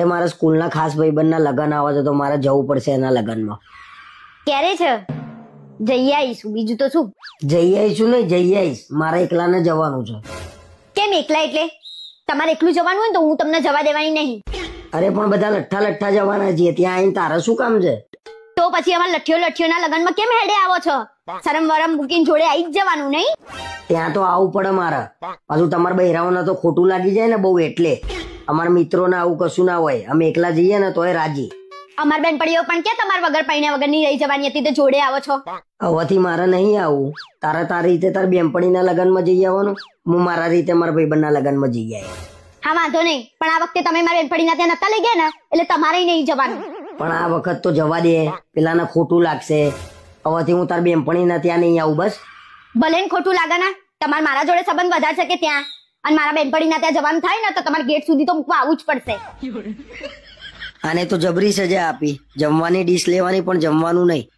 અરે મારા સ્કૂલના ખાસ ભાઈબંધના લગ્ન આવે છે તો મારે જવું પડશે એના લગ્નમાં ક્યારે છે જઈ આવીશું બીજું તો શું જઈ આવીશું નહીં જઈ આવીશ મારે એકલાને જવાનું છે કેમ એકલા એટલે તમારે એકલું જવાનું હોય તો હું તમને જવા દેવાની નહીં અરે પણ બધા લઠ્ઠા લઠ્ઠા જવાના છીએ ત્યાં આવીને તારા શું કામ છે તો પછી અમાર લઠ્ઠીઓ લઠ્ઠીઓના લગ્નમાં કેમ હેડે આવો છો શરમ વરમ મૂકીને જોડે આવી જ જવાનું નહીં ત્યાં તો આવું પડે મારા પાછું તમારા બહેરાઓના તો ખોટું લાગી જાય ને બહુ એટલે અમારા મિત્રોને આવું કશું ના હોય અમે એકલા જઈએ ને તોય રાજી અમાર બેનપણીઓ પણ કે તમાર વગર પૈણા વગર નહીં રહી જવાની હતી તે જોડે આવો છો હવેથી મારે નહીં આવું તારા તારી રીતે તાર બેનપણીના લગ્નમાં જઈ આવવાનું હું મારા રીતે મારા ભાઈબંધના લગ્નમાં જઈ આવ્યો હા વાંધો નહીં પણ આ વખતે તમે મારા બેનપણી ના ત્યાં નતા લઈ ગયા ને એટલે તમારે નહીં જવાનું પણ આ વખત તો જવા દે પેલા ને ખોટું લાગશે હવેથી હું તાર ના ત્યાં નહીં આવું બસ ભલે ખોટું લાગે ના તમારે મારા જોડે સંબંધ છે કે ત્યાં અને મારા બેનપણીના ત્યાં જવાનું થાય ને તો તમારે ગેટ સુધી તો મૂકવા આવવું જ પડશે આને તો જબરી સજા આપી જમવાની ડીશ લેવાની પણ જમવાનું નહીં